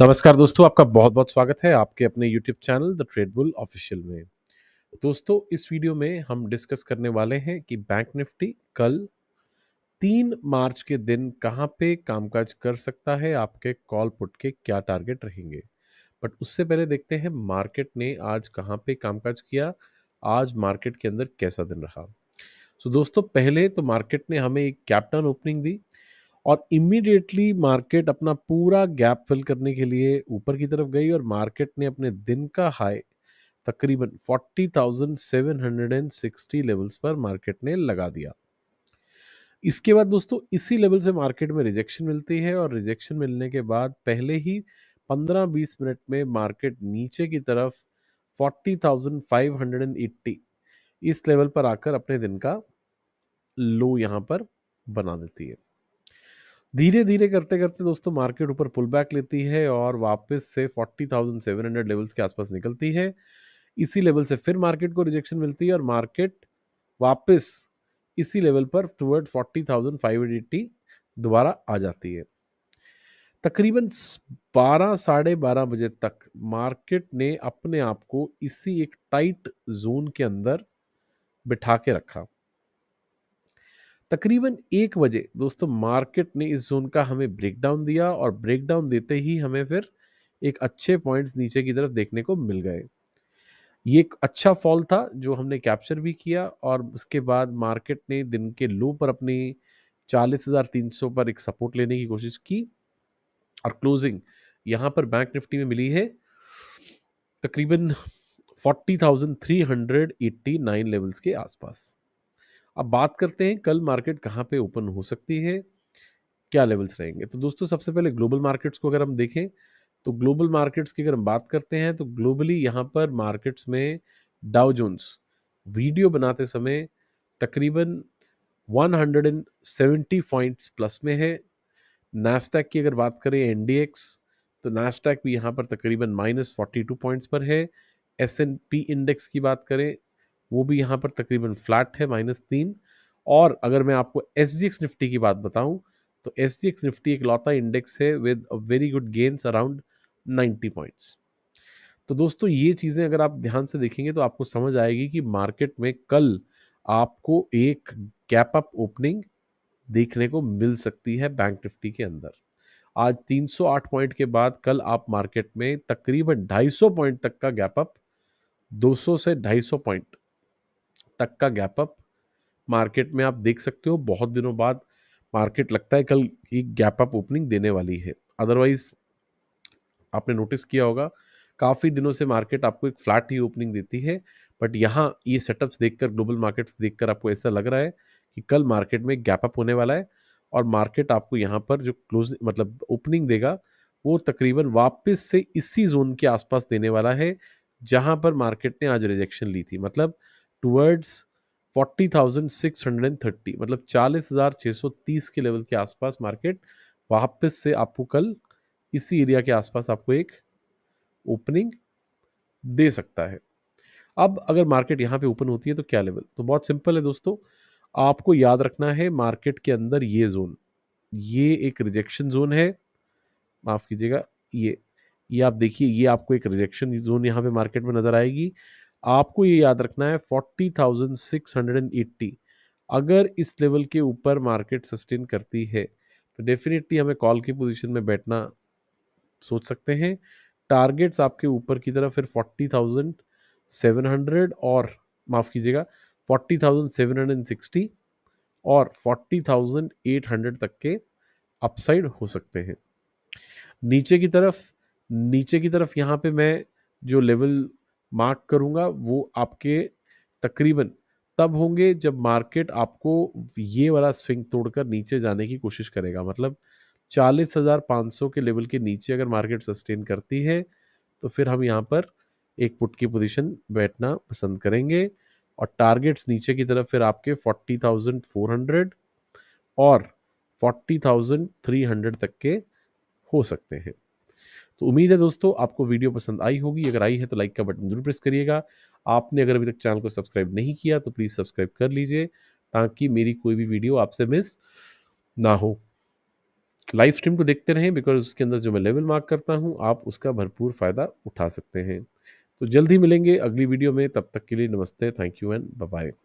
नमस्कार दोस्तों आपका बहुत बहुत स्वागत है आपके अपने YouTube channel the trade bull official में दोस्तों इस वीडियो में हम डिस्कस करने वाले हैं कि बैंक निफ्टी कल तीन मार्च के दिन कहाँ पे कामकाज कर सकता है आपके कॉल पुट के क्या टारगेट रहेंगे बट उससे पहले देखते हैं मार्केट ने आज कहाँ पे कामकाज किया आज मार्केट के अंदर कैसा दिन रहा सो so, दोस्तों पहले तो मार्केट ने हमें एक कैप्टन ओपनिंग दी और इमीडिएटली मार्केट अपना पूरा गैप फिल करने के लिए ऊपर की तरफ गई और मार्केट ने अपने दिन का हाई तकरीबन 40,760 लेवल्स पर मार्केट ने लगा दिया इसके बाद दोस्तों इसी लेवल से मार्केट में रिजेक्शन मिलती है और रिजेक्शन मिलने के बाद पहले ही 15-20 मिनट में मार्केट नीचे की तरफ 40,580 इस लेवल पर आकर अपने दिन का लो यहाँ पर बना देती है धीरे धीरे करते करते दोस्तों मार्केट ऊपर पुल बैक लेती है और वापस से 40,700 लेवल्स के आसपास निकलती है इसी लेवल से फिर मार्केट को रिजेक्शन मिलती है और मार्केट वापस इसी लेवल पर टूवर्ड फोर्टी दोबारा आ जाती है तकरीबन बारह साढ़े बारह बजे तक मार्केट ने अपने आप को इसी एक टाइट जोन के अंदर बिठा के रखा तकरीबन एक बजे दोस्तों मार्केट ने इस जोन का हमें ब्रेकडाउन दिया और ब्रेकडाउन देते ही हमें फिर एक अच्छे पॉइंट्स नीचे की तरफ देखने को मिल गए ये एक अच्छा फॉल था जो हमने कैप्चर भी किया और उसके बाद मार्केट ने दिन के लो पर अपनी चालीस हज़ार तीन सौ पर एक सपोर्ट लेने की कोशिश की और क्लोजिंग यहाँ पर बैंक निफ्टी में मिली है तकरीबन forty thousand three hundred eighty nine levels के आसपास अब बात करते हैं कल मार्केट कहाँ पे ओपन हो सकती है क्या लेवल्स रहेंगे तो दोस्तों सबसे पहले ग्लोबल मार्केट्स को अगर हम देखें तो ग्लोबल मार्केट्स की अगर हम बात करते हैं तो ग्लोबली यहाँ पर मार्केट्स में डाउ जोन्स वीडियो बनाते समय तकरीबन 170 पॉइंट्स प्लस में है नास्टैक की अगर बात करें एन तो नास्टैक भी यहाँ पर तकरीबन माइनस 42 पॉइंट्स पर है एस एन पी इंडेक्स की बात करें वो भी यहाँ पर तकरीबन फ्लैट है माइनस तीन और अगर मैं आपको एस जी एक्स निफ्टी की बात बताऊँ तो एस जी एक्स निफ्टी एक लौता इंडेक्स है with a very good gains around ninety points तो दोस्तों ये चीज़ें अगर आप ध्यान से देखेंगे तो आपको समझ आएगी कि मार्केट में कल आपको एक गैप अप ओपनिंग देखने को मिल सकती है बैंक निफ्टी के अंदर आज 308 पॉइंट के बाद कल आप मार्केट में तकरीबन 250 पॉइंट तक का गैप अप 200 से 250 पॉइंट तक का गैप अप मार्केट में आप देख सकते हो बहुत दिनों बाद मार्केट लगता है कल एक गैप अप ओपनिंग देने वाली है अदरवाइज आपने नोटिस किया होगा काफ़ी दिनों से मार्केट आपको एक फ्लैट ही ओपनिंग देती है बट यहाँ ये सेटअप्स देखकर ग्लोबल मार्केट्स देखकर आपको ऐसा लग रहा है कि कल मार्केट में गैप अप होने वाला है और मार्केट आपको यहाँ पर जो क्लोज मतलब ओपनिंग देगा वो तकरीबन वापस से इसी जोन के आसपास देने वाला है जहाँ पर मार्केट ने आज रिजेक्शन ली थी मतलब forty thousand six hundred and thirty मतलब चालीस हजार सौ तीस के लेवल के आसपास मार्केट वापस से आपको कल इसी एरिया के आसपास आपको एक ओपनिंग दे सकता है अब अगर मार्केट यहाँ पे ओपन होती है तो क्या लेवल तो बहुत सिंपल है दोस्तों आपको याद रखना है मार्केट के अंदर ये जोन ये एक रिजेक्शन जोन है माफ़ कीजिएगा ये ये आप देखिए ये आपको एक रिजेक्शन जोन यहाँ पे मार्केट में नज़र आएगी आपको ये याद रखना है forty thousand six hundred and eighty अगर इस लेवल के ऊपर मार्केट सस्टेन करती है तो डेफिनेटली हमें कॉल की पोजीशन में बैठना सोच सकते हैं टारगेट्स आपके ऊपर की तरफ फिर फोर्टी थाउजेंड सेवन हंड्रेड और माफ़ कीजिएगा forty thousand seven hundred and sixty और फोर्टी थाउजेंड एट हंड्रेड तक के अपसाइड हो सकते हैं नीचे की तरफ नीचे की तरफ यहाँ पे मैं जो लेवल मार्क करूँगा वो आपके तकरीबन तब होंगे जब मार्केट आपको ये वाला स्विंग तोड़कर नीचे जाने की कोशिश करेगा मतलब चालीस हज़ार पाँच सौ के लेवल के नीचे अगर मार्केट सस्टेन करती है तो फिर हम यहाँ पर एक पुट की पोजीशन बैठना पसंद करेंगे और टारगेट्स नीचे की तरफ फिर आपके फोर्टी थाउजेंड फोर हंड्रेड और फोर्टी थाउजेंड थ्री हंड्रेड तक के हो सकते हैं तो उम्मीद है दोस्तों आपको वीडियो पसंद आई होगी अगर आई है तो लाइक का बटन जरूर प्रेस करिएगा आपने अगर अभी तक चैनल को सब्सक्राइब नहीं किया तो प्लीज़ सब्सक्राइब कर लीजिए ताकि मेरी कोई भी वीडियो आपसे मिस ना हो लाइव स्ट्रीम को देखते रहें बिकॉज उसके अंदर जो मैं लेवल मार्क करता हूँ आप उसका भरपूर फ़ायदा उठा सकते हैं तो जल्द ही मिलेंगे अगली वीडियो में तब तक के लिए नमस्ते थैंक यू एंड बाय